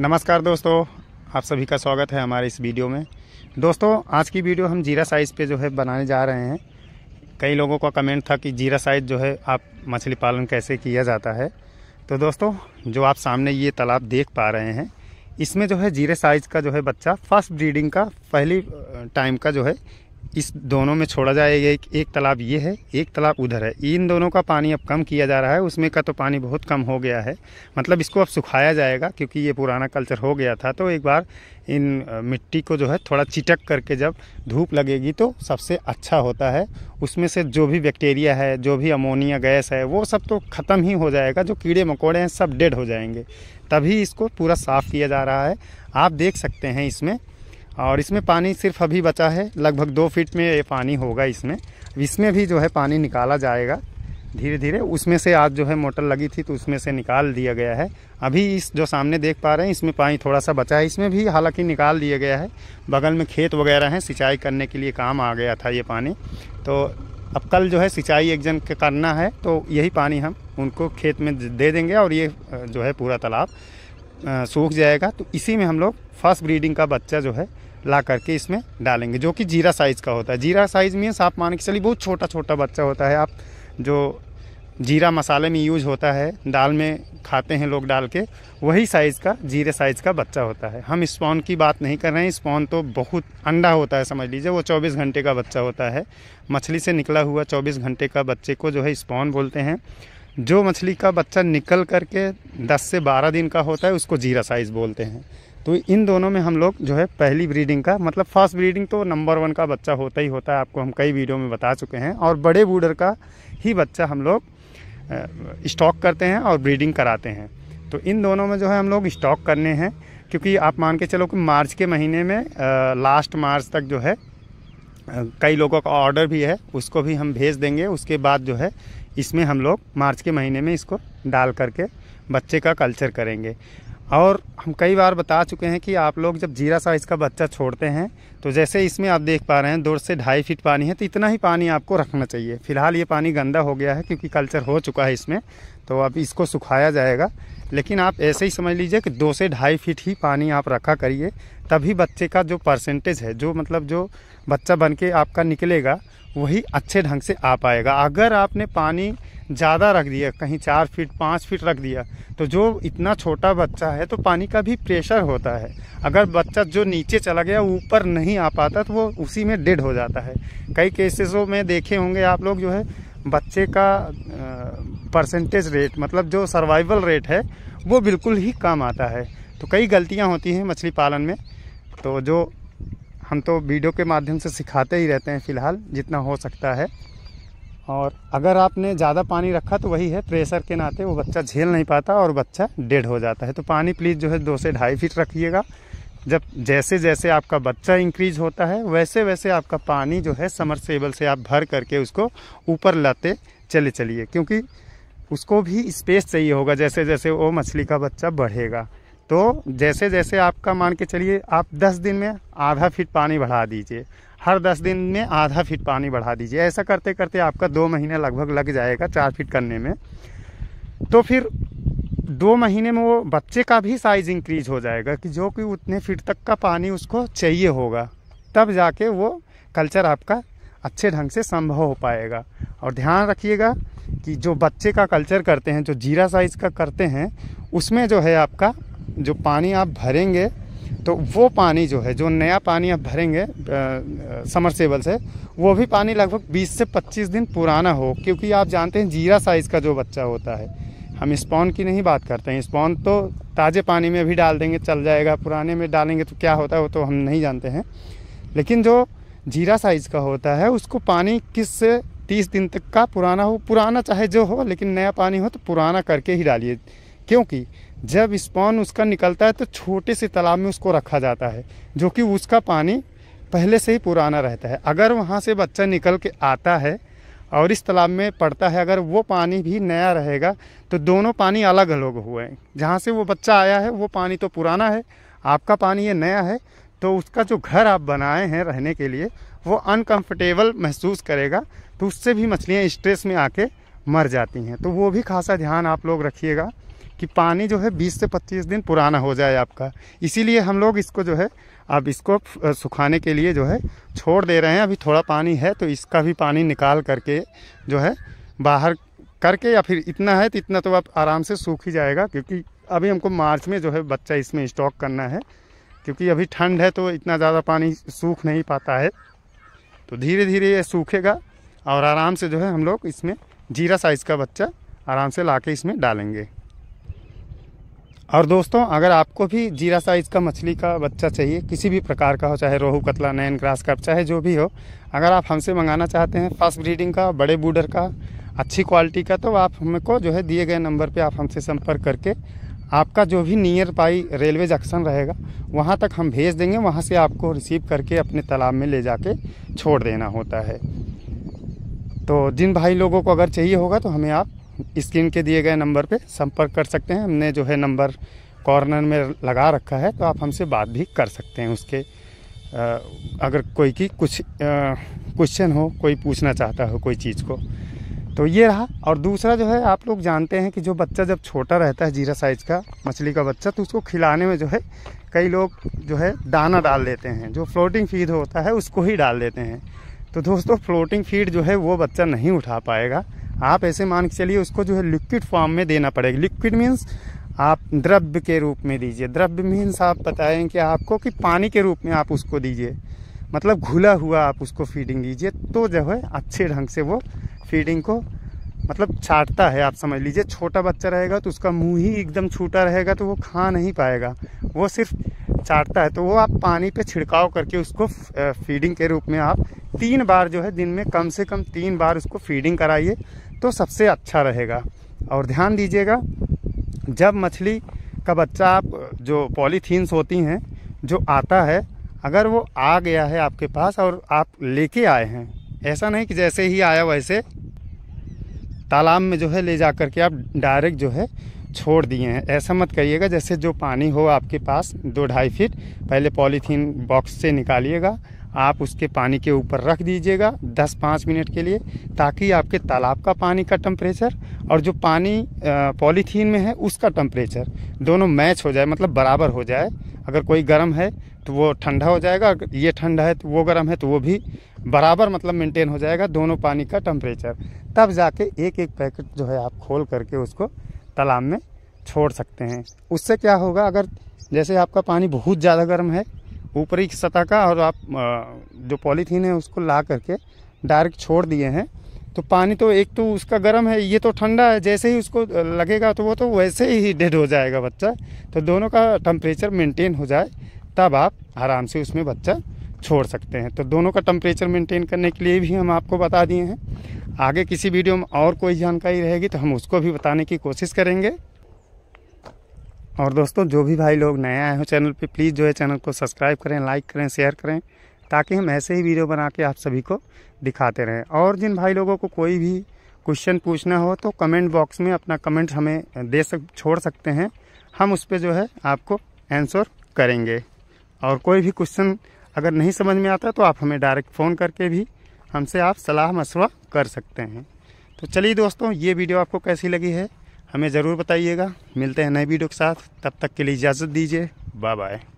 नमस्कार दोस्तों आप सभी का स्वागत है हमारे इस वीडियो में दोस्तों आज की वीडियो हम जीरा साइज़ पे जो है बनाने जा रहे हैं कई लोगों का कमेंट था कि जीरा साइज़ जो है आप मछली पालन कैसे किया जाता है तो दोस्तों जो आप सामने ये तालाब देख पा रहे हैं इसमें जो है जीरा साइज़ का जो है बच्चा फर्स्ट ब्रीडिंग का पहली टाइम का जो है इस दोनों में छोड़ा जाएगा एक एक तालाब ये है एक तालाब उधर है इन दोनों का पानी अब कम किया जा रहा है उसमें का तो पानी बहुत कम हो गया है मतलब इसको अब सुखाया जाएगा क्योंकि ये पुराना कल्चर हो गया था तो एक बार इन मिट्टी को जो है थोड़ा चिटक करके जब धूप लगेगी तो सबसे अच्छा होता है उसमें से जो भी बैक्टीरिया है जो भी अमोनिया गैस है वो सब तो ख़त्म ही हो जाएगा जो कीड़े मकोड़े हैं सब डेड हो जाएंगे तभी इसको पूरा साफ़ किया जा रहा है आप देख सकते हैं इसमें और इसमें पानी सिर्फ अभी बचा है लगभग दो फीट में ये पानी होगा इसमें इसमें भी जो है पानी निकाला जाएगा धीरे धीरे उसमें से आज जो है मोटर लगी थी तो उसमें से निकाल दिया गया है अभी इस जो सामने देख पा रहे हैं इसमें पानी थोड़ा सा बचा है इसमें भी हालांकि निकाल दिया गया है बगल में खेत वगैरह हैं सिंचाई करने के लिए काम आ गया था ये पानी तो अब कल जो है सिंचाई एक जन करना है तो यही पानी हम उनको खेत में दे देंगे और ये जो है पूरा तालाब सूख जाएगा तो इसी में हम लोग फर्स्ट ब्रीडिंग का बच्चा जो है ला करके इसमें डालेंगे जो कि जीरा साइज़ का होता है जीरा साइज़ मीन्स आप मान के चलिए बहुत छोटा छोटा बच्चा होता है आप जो जीरा मसाले में यूज होता है दाल में खाते हैं लोग डाल के वही साइज़ का जीरे साइज़ का बच्चा होता है हम स्पॉन की बात नहीं कर रहे हैं स्पॉन तो बहुत अंडा होता है समझ लीजिए वो 24 घंटे का बच्चा होता है मछली से निकला हुआ 24 घंटे का बच्चे को जो है स्पॉन बोलते हैं जो मछली का बच्चा निकल करके 10 से 12 दिन का होता है उसको जीरा साइज़ बोलते हैं तो इन दोनों में हम लोग जो है पहली ब्रीडिंग का मतलब फर्स्ट ब्रीडिंग तो नंबर वन का बच्चा होता ही होता है आपको हम कई वीडियो में बता चुके हैं और बड़े बूडर का ही बच्चा हम लोग स्टॉक करते हैं और ब्रीडिंग कराते हैं तो इन दोनों में जो है हम लोग स्टॉक करने हैं क्योंकि आप मान के चलो कि मार्च के महीने में लास्ट मार्च तक जो है कई लोगों का ऑर्डर भी है उसको भी हम भेज देंगे उसके बाद जो है इसमें हम लोग मार्च के महीने में इसको डाल करके बच्चे का कल्चर करेंगे और हम कई बार बता चुके हैं कि आप लोग जब जीरा साइज़ का बच्चा छोड़ते हैं तो जैसे इसमें आप देख पा रहे हैं दो से ढाई फीट पानी है तो इतना ही पानी आपको रखना चाहिए फ़िलहाल ये पानी गंदा हो गया है क्योंकि कल्चर हो चुका है इसमें तो अब इसको सुखाया जाएगा लेकिन आप ऐसे ही समझ लीजिए कि दो से ढाई फीट ही पानी आप रखा करिए तभी बच्चे का जो परसेंटेज है जो मतलब जो बच्चा बन के आपका निकलेगा वही अच्छे ढंग से आ पाएगा अगर आपने पानी ज़्यादा रख दिया कहीं चार फीट पाँच फीट रख दिया तो जो इतना छोटा बच्चा है तो पानी का भी प्रेशर होता है अगर बच्चा जो नीचे चला गया ऊपर नहीं आ पाता तो वो उसी में डेड हो जाता है कई केसेसों में देखे होंगे आप लोग जो है बच्चे का परसेंटेज रेट मतलब जो सर्वाइवल रेट है वो बिल्कुल ही कम आता है तो कई गलतियाँ होती हैं मछली पालन में तो जो हम तो वीडियो के माध्यम से सिखाते ही रहते हैं फ़िलहाल जितना हो सकता है और अगर आपने ज़्यादा पानी रखा तो वही है प्रेशर के नाते वो बच्चा झेल नहीं पाता और बच्चा डेड हो जाता है तो पानी प्लीज़ जो है दो से ढाई फीट रखिएगा जब जैसे जैसे आपका बच्चा इंक्रीज होता है वैसे वैसे आपका पानी जो है समरसेबल से आप भर करके उसको ऊपर लाते चले चलिए क्योंकि उसको भी स्पेस चाहिए होगा जैसे जैसे वो मछली का बच्चा बढ़ेगा तो जैसे जैसे आपका मान के चलिए आप 10 दिन में आधा फीट पानी बढ़ा दीजिए हर 10 दिन में आधा फीट पानी बढ़ा दीजिए ऐसा करते करते आपका दो महीने लगभग लग जाएगा चार फीट करने में तो फिर दो महीने में वो बच्चे का भी साइज इंक्रीज हो जाएगा कि जो कि उतने फीट तक का पानी उसको चाहिए होगा तब जाके वो कल्चर आपका अच्छे ढंग से संभव हो पाएगा और ध्यान रखिएगा कि जो बच्चे का कल्चर करते हैं जो जीरा साइज का करते हैं उसमें जो है आपका जो पानी आप भरेंगे तो वो पानी जो है जो नया पानी आप भरेंगे समरसेबल से वो भी पानी लगभग 20 से 25 दिन पुराना हो क्योंकि आप जानते हैं जीरा साइज़ का जो बच्चा होता है हम स्पॉन की नहीं बात करते हैं स्पॉन तो ताज़े पानी में भी डाल देंगे चल जाएगा पुराने में डालेंगे तो क्या होता है वो तो हम नहीं जानते हैं लेकिन जो जीरा साइज़ का होता है उसको पानी किस से तीस दिन तक का पुराना हो पुराना चाहे जो हो लेकिन नया पानी हो तो पुराना करके ही डालिए क्योंकि जब स्पॉन उसका निकलता है तो छोटे से तालाब में उसको रखा जाता है जो कि उसका पानी पहले से ही पुराना रहता है अगर वहाँ से बच्चा निकल के आता है और इस तालाब में पड़ता है अगर वो पानी भी नया रहेगा तो दोनों पानी अलग अलग हुए हैं जहाँ से वो बच्चा आया है वो पानी तो पुराना है आपका पानी ये नया है तो उसका जो घर आप बनाए हैं रहने के लिए वो अनकंफर्टेबल महसूस करेगा तो उससे भी मछलियाँ स्ट्रेस में आके मर जाती हैं तो वो भी खासा ध्यान आप लोग रखिएगा कि पानी जो है 20 से 25 दिन पुराना हो जाए आपका इसीलिए हम लोग इसको जो है अब इसको सुखाने के लिए जो है छोड़ दे रहे हैं अभी थोड़ा पानी है तो इसका भी पानी निकाल करके जो है बाहर करके या फिर इतना है तो इतना तो आप आराम से सूख ही जाएगा क्योंकि अभी हमको मार्च में जो है बच्चा इसमें स्टॉक करना है क्योंकि अभी ठंड है तो इतना ज़्यादा पानी सूख नहीं पाता है तो धीरे धीरे ये सूखेगा और आराम से जो है हम लोग इसमें जीरा साइज़ का बच्चा आराम से ला के इसमें डालेंगे और दोस्तों अगर आपको भी जीरा साइज़ का मछली का बच्चा चाहिए किसी भी प्रकार का हो चाहे रोहू कतला नैन ग्रास का चाहे जो भी हो अगर आप हमसे मंगाना चाहते हैं फास्ट ब्रीडिंग का बड़े बूडर का अच्छी क्वालिटी का तो आप हमको जो है दिए गए नंबर पे आप हमसे संपर्क करके आपका जो भी नियर बाई रेलवे जंक्शन रहेगा वहाँ तक हम भेज देंगे वहाँ से आपको रिसीव करके अपने तालाब में ले जाके छोड़ देना होता है तो जिन भाई लोगों को अगर चाहिए होगा तो हमें आप स्क्रीन के दिए गए नंबर पे संपर्क कर सकते हैं हमने जो है नंबर कॉर्नर में लगा रखा है तो आप हमसे बात भी कर सकते हैं उसके अगर कोई की कुछ क्वेश्चन हो कोई पूछना चाहता हो कोई चीज़ को तो ये रहा और दूसरा जो है आप लोग जानते हैं कि जो बच्चा जब छोटा रहता है जीरा साइज का मछली का बच्चा तो उसको खिलाने में जो है कई लोग जो है दाना डाल देते हैं जो फ्लोटिंग फीड होता है उसको ही डाल देते हैं तो दोस्तों फ्लोटिंग फीड जो है वो बच्चा नहीं उठा पाएगा आप ऐसे मान के चलिए उसको जो है लिक्विड फॉर्म में देना पड़ेगा लिक्विड मीन्स आप द्रव्य के रूप में दीजिए द्रव्य मीन्स आप बताएं कि आपको कि पानी के रूप में आप उसको दीजिए मतलब घुला हुआ आप उसको फीडिंग दीजिए तो जो है अच्छे ढंग से वो फीडिंग को मतलब छाटता है आप समझ लीजिए छोटा बच्चा रहेगा तो उसका मुंह ही एकदम छूटा रहेगा तो वो खा नहीं पाएगा वो सिर्फ चाटता है तो वो आप पानी पे छिड़काव करके उसको फीडिंग के रूप में आप तीन बार जो है दिन में कम से कम तीन बार उसको फीडिंग कराइए तो सबसे अच्छा रहेगा और ध्यान दीजिएगा जब मछली का बच्चा आप जो पॉलीथीन्स होती हैं जो आता है अगर वो आ गया है आपके पास और आप लेके आए हैं ऐसा नहीं कि जैसे ही आया वैसे तालाब में जो है ले जा कर के आप डायरेक्ट जो है छोड़ दिए हैं ऐसा मत करिएगा जैसे जो पानी हो आपके पास दो ढाई फीट पहले पॉलीथीन बॉक्स से निकालिएगा आप उसके पानी के ऊपर रख दीजिएगा 10-5 मिनट के लिए ताकि आपके तालाब का पानी का टम्परेचर और जो पानी पॉलीथीन में है उसका टम्परेचर दोनों मैच हो जाए मतलब बराबर हो जाए अगर कोई गर्म है तो वो ठंडा हो जाएगा ये ठंडा है तो वो गर्म है तो वो भी बराबर मतलब मेंटेन हो जाएगा दोनों पानी का टम्परेचर तब जाके एक एक पैकेट जो है आप खोल करके उसको तालाब में छोड़ सकते हैं उससे क्या होगा अगर जैसे आपका पानी बहुत ज़्यादा गर्म है ऊपरी सतह का और आप जो पॉलीथीन है उसको ला करके डायरेक्ट छोड़ दिए हैं तो पानी तो एक तो उसका गर्म है ये तो ठंडा है जैसे ही उसको लगेगा तो वो तो वैसे ही डेड हो जाएगा बच्चा तो दोनों का टेम्परेचर मेंटेन हो जाए तब आप आराम से उसमें बच्चा छोड़ सकते हैं तो दोनों का टम्परेचर मेंटेन करने के लिए भी हम आपको बता दिए हैं आगे किसी वीडियो में और कोई जानकारी रहेगी तो हम उसको भी बताने की कोशिश करेंगे और दोस्तों जो भी भाई लोग नए आए हो चैनल पे प्लीज़ जो है चैनल को सब्सक्राइब करें लाइक करें शेयर करें ताकि हम ऐसे ही वीडियो बना के आप सभी को दिखाते रहें और जिन भाई लोगों को कोई भी क्वेश्चन पूछना हो तो कमेंट बॉक्स में अपना कमेंट हमें दे सक छोड़ सकते हैं हम उस पर जो है आपको आंसर करेंगे और कोई भी क्वेश्चन अगर नहीं समझ में आता तो आप हमें डायरेक्ट फ़ोन करके भी हमसे आप सलाह मशवरा कर सकते हैं तो चलिए दोस्तों ये वीडियो आपको कैसी लगी है हमें ज़रूर बताइएगा मिलते हैं नए वीडियो के साथ तब तक के लिए इजाज़त दीजिए बाय बाय